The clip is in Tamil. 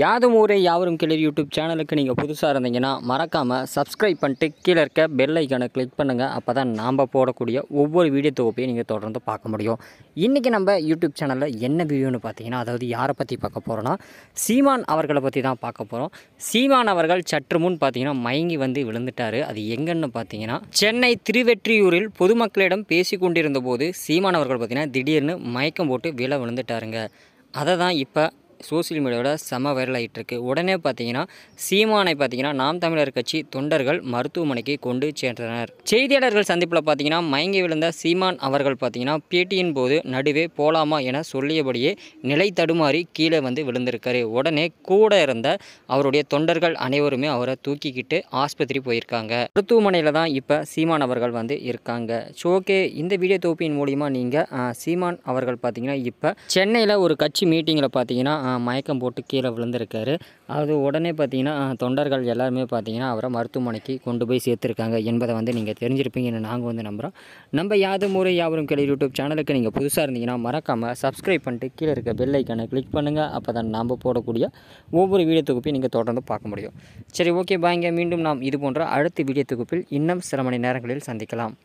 யாதும் ஊரே யாவரும் கிளர் யூடியூப் சேனலுக்கு நீங்கள் புதுசாக இருந்தீங்கன்னா மறக்காமல் சப்ஸ்கிரைப் பண்ணிட்டு கீழே இருக்க பெல் ஐக்கானை கிளிக் பண்ணுங்கள் அப்போ தான் நாம் போடக்கூடிய ஒவ்வொரு வீடியோ தொகுப்பையும் நீங்கள் தொடர்ந்து பார்க்க முடியும் இன்றைக்கி நம்ம யூடியூப் சேனலில் என்ன வீடியோன்னு பார்த்தீங்கன்னா அதாவது யாரை பற்றி பார்க்க போகிறோன்னா சீமான் அவர்களை பற்றி தான் பார்க்க போகிறோம் சீமான் அவர்கள் சற்று முன் பார்த்தீங்கன்னா மயங்கி வந்து விழுந்துட்டார் அது எங்கன்னு பார்த்தீங்கன்னா சென்னை திருவெற்றியூரில் பொதுமக்களிடம் பேசி கொண்டிருந்த போது சீமான் அவர்கள் பார்த்தீங்கன்னா திடீர்னு மயக்கம் போட்டு விழ விழுந்துட்டாருங்க அதை தான் இப்போ சோசியல் மீடியாவோட செம வைரல் ஆகிட்டுருக்கு உடனே பார்த்தீங்கன்னா சீமானை பார்த்தீங்கன்னா நாம் தமிழர் கட்சி தொண்டர்கள் மருத்துவமனைக்கு கொண்டு சென்றனர் செய்தியாளர்கள் சந்திப்பில் பார்த்தீங்கன்னா மயங்கி விழுந்த சீமான் அவர்கள் பார்த்தீங்கன்னா பேட்டியின் போது நடுவே போலாமா என சொல்லியபடியே நிலை தடுமாறி கீழே வந்து விழுந்திருக்காரு உடனே கூட இருந்த அவருடைய தொண்டர்கள் அனைவருமே அவரை தூக்கிக்கிட்டு ஆஸ்பத்திரி போயிருக்காங்க மருத்துவமனையில் தான் இப்போ சீமான் அவர்கள் வந்து இருக்காங்க ஸோ ஓகே இந்த வீடியோ தொகுப்பின் மூலியமாக நீங்கள் சீமான் அவர்கள் பார்த்தீங்கன்னா இப்போ சென்னையில் ஒரு கட்சி மீட்டிங்கில் பார்த்தீங்கன்னா மயக்கம் போட்டு கீழே விழுந்திருக்காரு அது உடனே பார்த்தீங்கன்னா தொண்டர்கள் எல்லாருமே பார்த்தீங்கன்னா அவரை மருத்துவமனைக்கு கொண்டு போய் சேர்த்துருக்காங்க என்பதை வந்து நீங்கள் தெரிஞ்சிருப்பீங்கன்னு நாங்கள் வந்து நம்புகிறோம் நம்ம யாது முறை யாவரும் கிளை யூடியூப் சேனலுக்கு நீங்கள் புதுசாக இருந்தீங்கன்னா மறக்காமல் சப்ஸ்கிரைப் பண்ணிட்டு கீழே இருக்க பெல் ஐக்கானை கிளிக் பண்ணுங்கள் அப்போ தான் நம்ம போடக்கூடிய ஒவ்வொரு வீடியோ தொகுப்பையும் நீங்கள் தொடர்ந்து பார்க்க முடியும் சரி ஓகே பாய்ங்க மீண்டும் நாம் இது போன்ற அடுத்த வீடியோ தொகுப்பில் இன்னும் சில மணி நேரங்களில் சந்திக்கலாம்